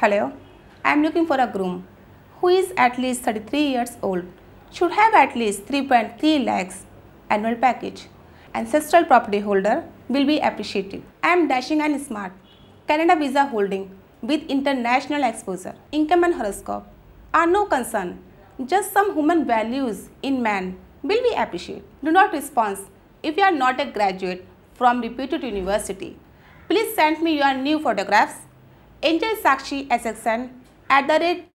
Hello, I am looking for a groom who is at least 33 years old, should have at least 3.3 lakhs annual package. Ancestral property holder will be appreciated. I am dashing and smart. Canada visa holding with international exposure. Income and horoscope are no concern. Just some human values in man will be appreciated. Do not respond if you are not a graduate from reputed university. Please send me your new photographs Angel Sakshi SXN at the rate